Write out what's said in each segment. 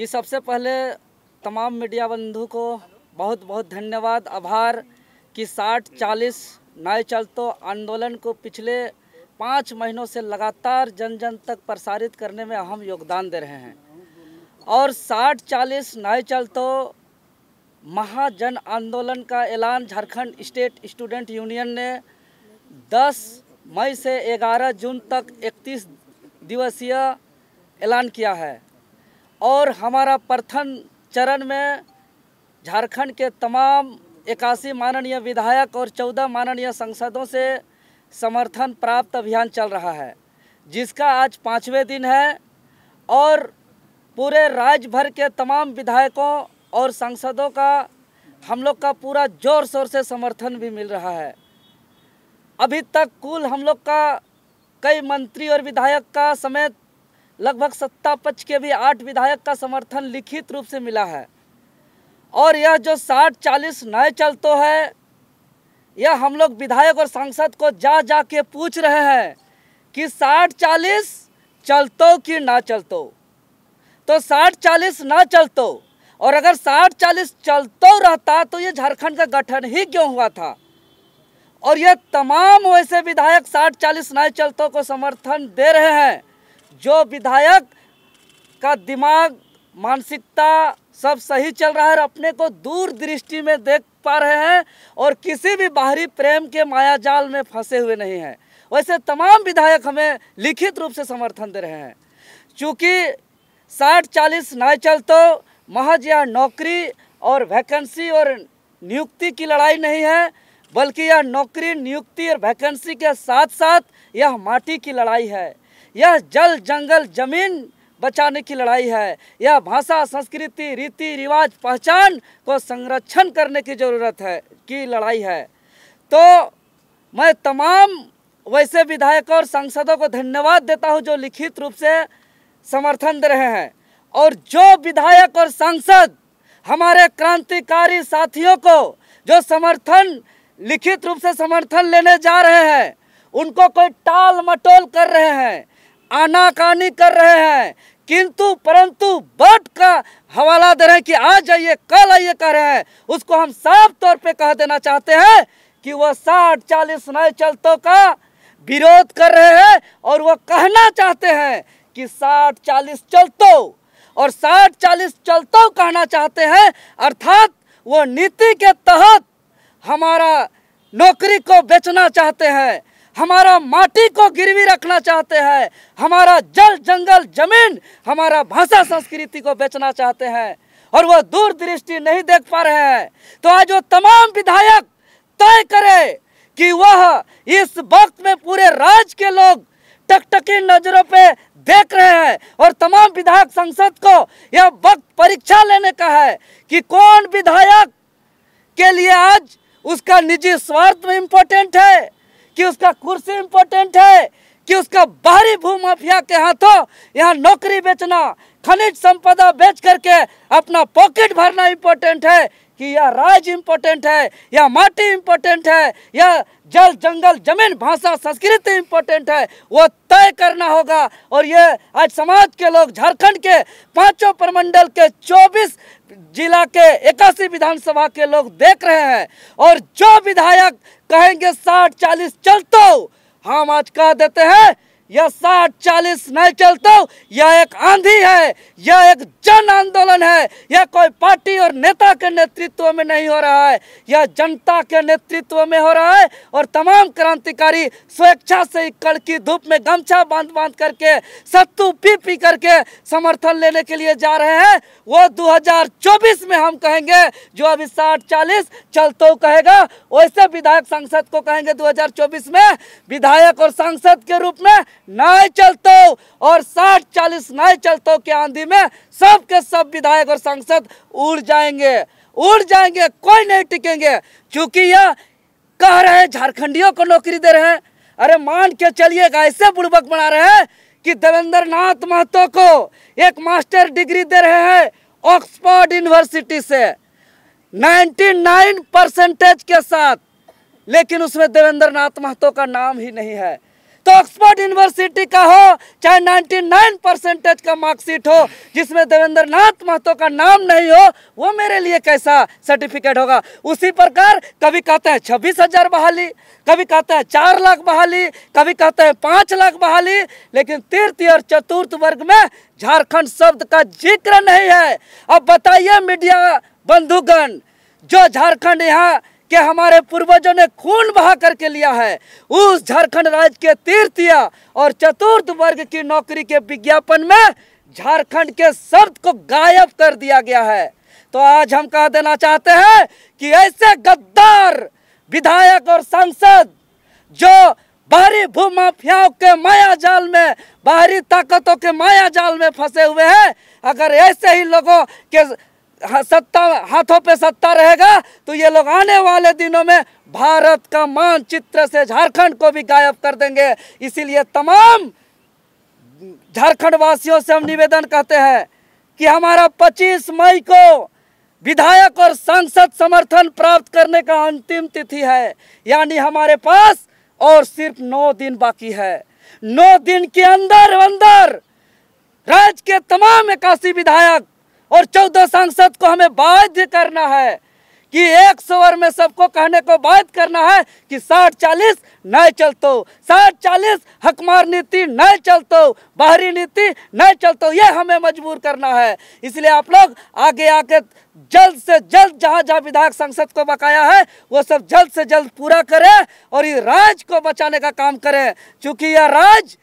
जी सबसे पहले तमाम मीडिया बंधु को बहुत बहुत धन्यवाद आभार कि साठ चालीस नए चलतो आंदोलन को पिछले पाँच महीनों से लगातार जन जन तक प्रसारित करने में अहम योगदान दे रहे हैं और साठ चालीस नए चलतो महाजन आंदोलन का ऐलान झारखंड स्टेट स्टूडेंट यूनियन ने 10 मई से 11 जून तक 31 दिवसीय ऐलान किया है और हमारा प्रथम चरण में झारखंड के तमाम इक्यासी माननीय विधायक और चौदह माननीय सांसदों से समर्थन प्राप्त अभियान चल रहा है जिसका आज पाँचवें दिन है और पूरे राज्य भर के तमाम विधायकों और सांसदों का हम लोग का पूरा जोर शोर से समर्थन भी मिल रहा है अभी तक कुल हम लोग का कई मंत्री और विधायक का समेत लगभग सत्ता पक्ष के भी आठ विधायक का समर्थन लिखित रूप से मिला है और यह जो साठ चालीस नए चलते है यह हम लोग विधायक और सांसद को जा जा के पूछ रहे हैं कि साठ चालीस चलतो कि ना चलतो तो साठ चालीस ना चलतो और अगर साठ चालीस चलतो रहता तो यह झारखंड का गठन ही क्यों हुआ था और यह तमाम वैसे विधायक साठ चालीस नए चलतो को समर्थन दे रहे हैं जो विधायक का दिमाग मानसिकता सब सही चल रहा है और अपने को दूर दृष्टि में देख पा रहे हैं और किसी भी बाहरी प्रेम के मायाजाल में फंसे हुए नहीं हैं वैसे तमाम विधायक हमें लिखित रूप से समर्थन दे रहे हैं चूँकि साठ चालीस न चल तो महज यह नौकरी और वैकेंसी और नियुक्ति की लड़ाई नहीं है बल्कि यह नौकरी नियुक्ति और वैकेंसी के साथ साथ यह माटी की लड़ाई है यह जल जंगल जमीन बचाने की लड़ाई है यह भाषा संस्कृति रीति रिवाज पहचान को संरक्षण करने की ज़रूरत है की लड़ाई है तो मैं तमाम वैसे विधायकों और सांसदों को धन्यवाद देता हूँ जो लिखित रूप से समर्थन दे रहे हैं और जो विधायक और सांसद हमारे क्रांतिकारी साथियों को जो समर्थन लिखित रूप से समर्थन लेने जा रहे हैं उनको कोई टाल मटोल कर रहे हैं आनाकानी कर रहे हैं किंतु परंतु बट का हवाला दे रहे हैं कि आज जाइए कल आइए कह रहे हैं उसको हम साफ तौर पे कह देना चाहते हैं कि वह साठ चालीस नए चलतों का विरोध कर रहे हैं और वह कहना चाहते हैं कि साठ चालीस चलतो और साठ चालीस चलतो कहना चाहते हैं अर्थात वो नीति के तहत हमारा नौकरी को बेचना चाहते हैं हमारा माटी को गिरवी रखना चाहते हैं हमारा जल जंगल जमीन हमारा भाषा संस्कृति को बेचना चाहते हैं और वह दूर दृष्टि नहीं देख पा रहे हैं तो आज वो तमाम विधायक तय करे कि वह इस वक्त में पूरे राज्य के लोग टकटकी नजरों पे देख रहे हैं और तमाम विधायक संसद को यह वक्त परीक्षा लेने का है कि कौन विधायक के लिए आज उसका निजी स्वार्थ इंपोर्टेंट है कि उसका कुर्सी इम्पोर्टेंट है कि उसका बाहरी भू माफिया के हाथों यहाँ नौकरी बेचना खनिज संपदा बेच करके अपना पॉकेट भरना इम्पोर्टेंट है कि यह राज इम्पोर्टेंट है या माटी इम्पोर्टेंट है या जल जंगल जमीन भाषा संस्कृति इम्पोर्टेंट है वो तय करना होगा और ये आज समाज के लोग झारखंड के पांचों प्रमंडल के 24 जिला के इक्यासी विधानसभा के लोग देख रहे हैं और जो विधायक कहेंगे साठ चालीस चल तो हम आज कह देते हैं यह साठ चालीस नहीं चलता यह एक आंधी है यह एक जन आंदोलन है यह कोई पार्टी और नेता के नेतृत्व में नहीं हो रहा है यह जनता के नेतृत्व में हो रहा है और तमाम क्रांतिकारी स्वेच्छा से कड़की धूप में गमछा बांध बांध करके सत्तू पी पी करके समर्थन लेने के लिए जा रहे हैं वो 2024 में हम कहेंगे जो अभी साठ चालीस चलतो कहेगा वैसे विधायक सांसद को कहेंगे दो में विधायक और सांसद के रूप में नहीं चलतो और साठ चालीस नहीं चलतो के आंधी में सब के सब विधायक और सांसद उड़ जाएंगे उड़ जाएंगे कोई नहीं टिकेंगे क्योंकि यह कह रहे हैं झारखंडियों को नौकरी दे रहे हैं अरे मान के चलिएगा ऐसे बुड़बक बना रहे हैं कि देवेंद्र नाथ महतो को एक मास्टर डिग्री दे रहे हैं ऑक्सफोर्ड यूनिवर्सिटी से 99 परसेंटेज के साथ लेकिन उसमें देवेंद्र नाथ महतो का नाम ही नहीं है तो ऑक्सफोर्ड यूनिवर्सिटी का हो चाहे 99 परसेंटेज का मार्कशीट हो जिसमें देवेंद्र नाथ महतो का नाम नहीं हो वो मेरे लिए कैसा सर्टिफिकेट होगा उसी प्रकार कभी कहते हैं छब्बीस हजार बहाली कभी कहते हैं चार लाख बहाली कभी कहते हैं पाँच लाख बहाली लेकिन तीर्थ और चतुर्थ वर्ग में झारखंड शब्द का जिक्र नहीं है अब बताइए मीडिया बंधुगण जो झारखंड यहाँ कि हमारे पूर्वजों ने खून बहा करके लिया है उस झारखंड राज्य के तीर्थिया और चतुर्थ वर्ग की नौकरी के विज्ञापन में झारखंड के शब्द को गायब कर दिया गया है तो आज हम कह देना चाहते हैं कि ऐसे गद्दार विधायक और सांसद जो बाहरी भूमाफियाओं के माया जाल में बाहरी ताकतों के माया जाल में फंसे हुए हैं अगर ऐसे ही लोगों के हाँ, सत्ता हाथों पे सत्ता रहेगा तो ये लोग आने वाले दिनों में भारत का मानचित्र से झारखंड को भी गायब कर देंगे इसीलिए तमाम झारखंड वासियों से हम निवेदन कहते हैं कि हमारा 25 मई को विधायक और सांसद समर्थन प्राप्त करने का अंतिम तिथि है यानी हमारे पास और सिर्फ नौ दिन बाकी है नौ दिन के अंदर अंदर राज्य के तमाम इक्यासी विधायक और चौदह सांसद को हमें बाध्य करना है कि एक सवर में सबको कहने को बात करना है कि साठ चालीस न चलतो साठ चालीस हकमार नीति न चलतो बाहरी नीति न चलतो ये हमें मजबूर करना है इसलिए आप लोग आगे आके जल्द से जल्द जहाँ जहाँ विधायक संसद को बकाया है वो सब जल्द से जल्द पूरा करें और ये राज को बचाने का काम करें क्योंकि यह राज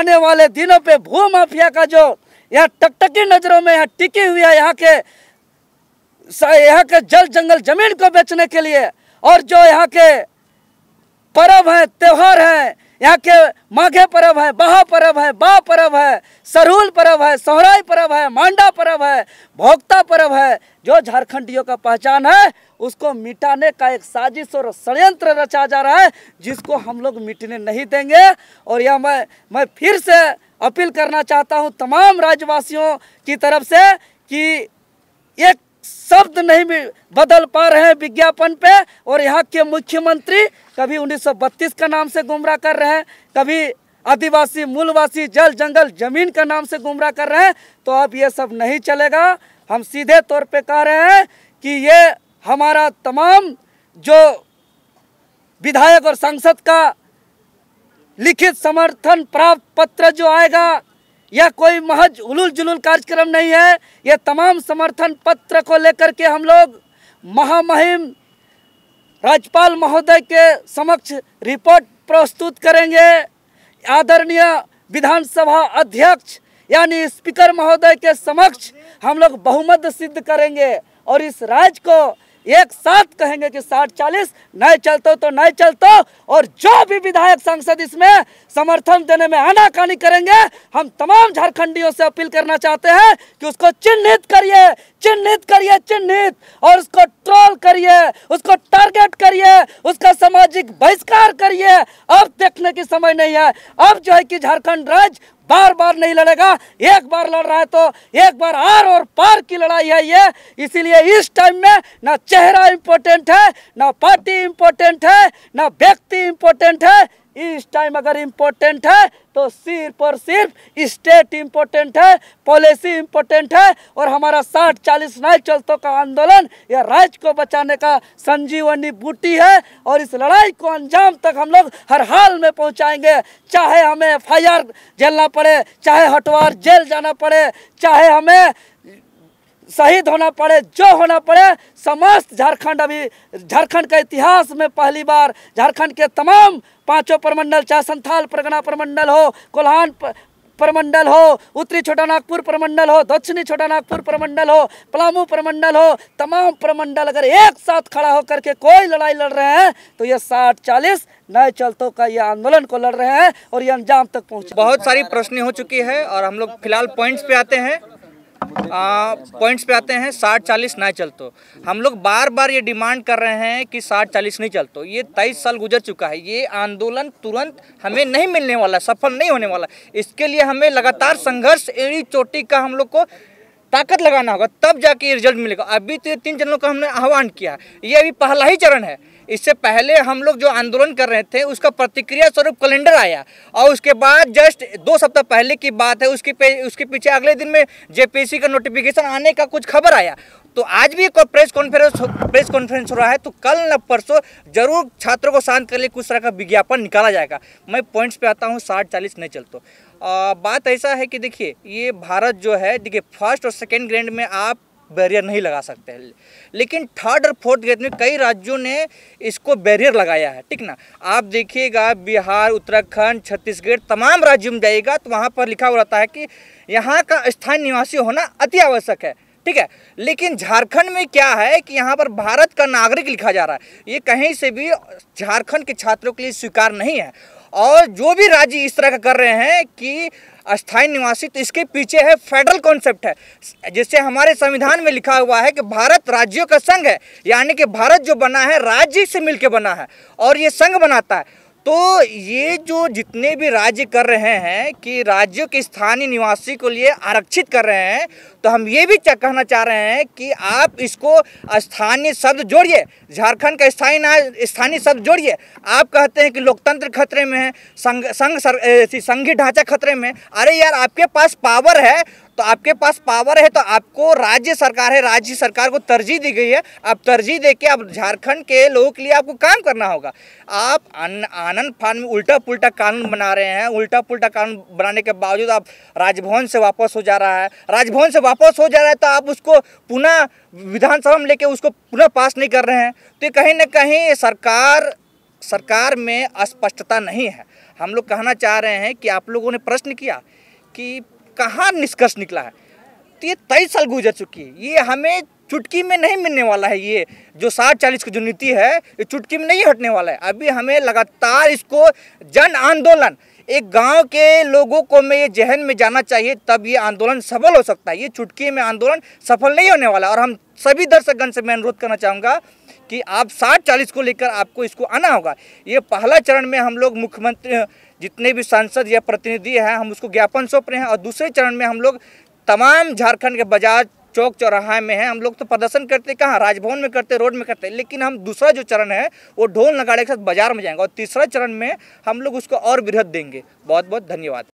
आने वाले दिनों पे भू माफिया का जो यहाँ टकटकी नज़रों में यहाँ टिकी हुई है यहाँ के यहाँ के जल जंगल जमीन को बेचने के लिए और जो यहाँ के पर्व हैं त्यौहार हैं यहाँ के माघे पर्व है बहा पर्व है बा पर्व है सरहुल पर्व है सोहराई पर्व है मांडा पर्व है भोक्ता पर्व है जो झारखंडियों का पहचान है उसको मिटाने का एक साजिश और षडयंत्र रचा जा रहा है जिसको हम लोग मिटने नहीं देंगे और यह मैं मैं फिर से अपील करना चाहता हूँ तमाम राज्यवासियों की तरफ से कि एक शब्द नहीं बदल पा रहे हैं विज्ञापन पे और यहाँ के मुख्यमंत्री कभी 1932 का नाम से गुमराह कर रहे हैं कभी आदिवासी मूलवासी जल जंगल जमीन का नाम से गुमराह कर रहे हैं तो अब ये सब नहीं चलेगा हम सीधे तौर पे कह रहे हैं कि ये हमारा तमाम जो विधायक और सांसद का लिखित समर्थन प्राप्त पत्र जो आएगा यह कोई महज उलूल जुलूल कार्यक्रम नहीं है यह तमाम समर्थन पत्र को लेकर के हम लोग महामहिम राज्यपाल महोदय के समक्ष रिपोर्ट प्रस्तुत करेंगे आदरणीय विधानसभा अध्यक्ष यानी स्पीकर महोदय के समक्ष हम लोग बहुमत सिद्ध करेंगे और इस राज्य को एक साथ कहेंगे कि साठ चालीस नहीं चलते तो नहीं चलते और जो भी विधायक सांसद इसमें समर्थन देने में आनाकानी करेंगे हम तमाम झारखंडियों से अपील करना चाहते हैं कि उसको चिन्हित करिए चिन्हित करिए चिन्हित और उसको ट्रोल करिए उसको टारगेट करिए उसका सामाजिक बहिष्कार करिए अब देखने की समय नहीं है अब जो है कि झारखंड राज्य बार बार नहीं लड़ेगा एक बार लड़ रहा है तो एक बार आर और पार की लड़ाई है ये इसीलिए इस टाइम में ना चेहरा इम्पोर्टेंट है ना पार्टी इम्पोर्टेंट है ना व्यक्ति इम्पोर्टेंट है इस टाइम अगर इम्पोर्टेंट है तो सिर्फ और सिर्फ स्टेट इम्पोर्टेंट है पॉलिसी इम्पोर्टेंट है और हमारा साठ चालीस नए चलतों का आंदोलन यह राज्य को बचाने का संजीवनी बूटी है और इस लड़ाई को अंजाम तक हम लोग हर हाल में पहुंचाएंगे चाहे हमें एफ झेलना पड़े चाहे हटवार जेल जाना पड़े चाहे हमें शहीद होना पड़े जो होना पड़े समस्त झारखंड अभी झारखंड के इतिहास में पहली बार झारखंड के तमाम पांचों प्रमंडल चाहे संथाल परगना प्रमंडल हो कोल्हान प्रमंडल हो उत्तरी छोटा नागपुर प्रमंडल हो दक्षिणी छोटा नागपुर प्रमंडल हो पलामू प्रमंडल हो तमाम प्रमंडल अगर एक साथ खड़ा होकर के कोई लड़ाई लड़ रहे हैं तो ये साठ चालीस नए चलतों का ये आंदोलन को लड़ रहे हैं और ये अंजाम तक पहुंचे बहुत सारी प्रश्न हो चुकी है और हम लोग फिलहाल पॉइंट्स पे आते हैं पॉइंट्स पे आते हैं साठ चालीस ना चलतो हम लोग बार बार ये डिमांड कर रहे हैं कि साठ चालीस नहीं चलतो ये तेईस साल गुजर चुका है ये आंदोलन तुरंत हमें नहीं मिलने वाला सफल नहीं होने वाला इसके लिए हमें लगातार संघर्ष एड़ी चोटी का हम लोग को ताकत लगाना होगा तब जाके ये रिजल्ट मिलेगा अभी तो ये तीन चरणों का हमने आह्वान किया ये अभी पहला ही चरण है इससे पहले हम लोग जो आंदोलन कर रहे थे उसका प्रतिक्रिया स्वरूप कैलेंडर आया और उसके बाद जस्ट दो सप्ताह पहले की बात है उसके पे उसके पीछे अगले दिन में जेपीसी का नोटिफिकेशन आने का कुछ खबर आया तो आज भी एक प्रेस कॉन्फ्रेंस प्रेस कॉन्फ्रेंस हो रहा है तो कल न परसों जरूर छात्रों को शांत करने कुछ तरह का विज्ञापन निकाला जाएगा मैं पॉइंट्स पे आता हूँ साठ चालीस नहीं चलते बात ऐसा है कि देखिए ये भारत जो है देखिए फर्स्ट और सेकेंड ग्रेड में आप बैरियर नहीं लगा सकते लेकिन थर्ड और फोर्थ ग्रेड में कई राज्यों ने इसको बैरियर लगाया है ठीक ना आप देखिएगा बिहार उत्तराखंड छत्तीसगढ़ तमाम राज्यों में जाइएगा तो वहाँ पर लिखा हुआ रहता है कि यहाँ का स्थानीय निवासी होना अति आवश्यक है ठीक है लेकिन झारखंड में क्या है कि यहाँ पर भारत का नागरिक लिखा जा रहा है ये कहीं से भी झारखंड के छात्रों के लिए स्वीकार नहीं है और जो भी राज्य इस तरह का कर रहे हैं कि अस्थायी निवासी तो इसके पीछे है फेडरल कॉन्सेप्ट है जिससे हमारे संविधान में लिखा हुआ है कि भारत राज्यों का संघ है यानी कि भारत जो बना है राज्य से मिलकर बना है और ये संघ बनाता है तो ये जो जितने भी राज्य कर रहे हैं कि राज्यों के स्थानीय निवासी को लिए आरक्षित कर रहे हैं तो हम ये भी कहना चाह रहे हैं कि आप इसको स्थानीय शब्द जोड़िए झारखंड का स्थानीय स्थानीय शब्द जोड़िए आप कहते हैं कि लोकतंत्र खतरे में है संघ संघ संघी ढांचा खतरे में अरे यार आपके पास पावर है तो आपके पास पावर है तो आपको राज्य सरकार है राज्य सरकार को तरजीह दी गई है आप तरजीह दे के अब झारखंड के लोगों के लिए आपको काम करना होगा आप आनंद फान में उल्टा पुल्टा कानून बना रहे हैं उल्टा पुल्टा कानून बनाने के बावजूद आप राजभवन से वापस हो जा रहा है राजभवन से वापस हो जा रहा है तो आप उसको पुनः विधानसभा में लेके उसको पुनः पास नहीं कर रहे हैं तो कहीं ना कहीं सरकार सरकार में अस्पष्टता नहीं है हम लोग कहना चाह रहे हैं कि आप लोगों ने प्रश्न किया कि कहाँ निष्कर्ष निकला है तो ये तेईस साल गुजर चुकी है ये हमें चुटकी में नहीं मिलने वाला है ये जो साठ चालीस की जो नीति है ये चुटकी में नहीं हटने वाला है अभी हमें लगातार इसको जन आंदोलन एक गांव के लोगों को में ये जहन में जाना चाहिए तब ये आंदोलन सफल हो सकता है ये चुटकी में आंदोलन सफल नहीं होने वाला और हम सभी दर्शकगण से मैं अनुरोध करना चाहूँगा कि आप साठ चालीस को लेकर आपको इसको आना होगा ये पहला चरण में हम लोग मुख्यमंत्री जितने भी सांसद या प्रतिनिधि हैं हम उसको ज्ञापन सौंप रहे हैं और दूसरे चरण में हम लोग तमाम झारखंड के बाजार चौक चौराहा में है हम लोग तो प्रदर्शन करते कहाँ राजभवन में करते रोड में करते लेकिन हम दूसरा जो चरण है वो ढोल नगाड़े के साथ बाजार में जाएंगे और तीसरा चरण में हम लोग उसको और वृहद देंगे बहुत बहुत धन्यवाद